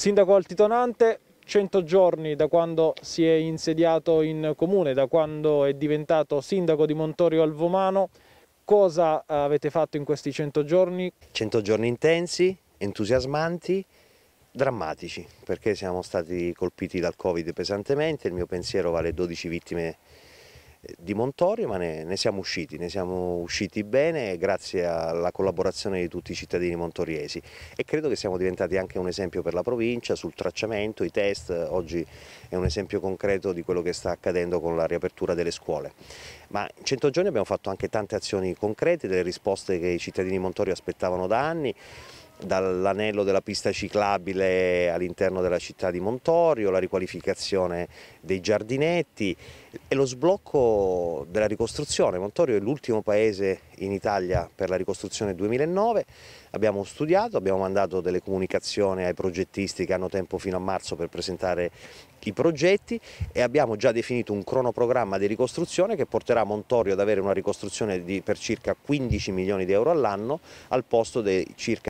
Sindaco Altitonante, 100 giorni da quando si è insediato in comune, da quando è diventato sindaco di Montorio Alvomano, Cosa avete fatto in questi 100 giorni? 100 giorni intensi, entusiasmanti, drammatici, perché siamo stati colpiti dal Covid pesantemente, il mio pensiero vale 12 vittime di Montorio, ma ne, ne, siamo usciti, ne siamo usciti bene grazie alla collaborazione di tutti i cittadini montoriesi e credo che siamo diventati anche un esempio per la provincia sul tracciamento, i test, oggi è un esempio concreto di quello che sta accadendo con la riapertura delle scuole. Ma in 100 giorni abbiamo fatto anche tante azioni concrete, delle risposte che i cittadini Montorio aspettavano da anni, dall'anello della pista ciclabile all'interno della città di Montorio, la riqualificazione dei giardinetti e lo sblocco della ricostruzione. Montorio è l'ultimo paese in Italia per la ricostruzione 2009, abbiamo studiato, abbiamo mandato delle comunicazioni ai progettisti che hanno tempo fino a marzo per presentare i progetti e abbiamo già definito un cronoprogramma di ricostruzione che porterà Montorio ad avere una ricostruzione di, per circa 15 milioni di euro all'anno al posto dei circa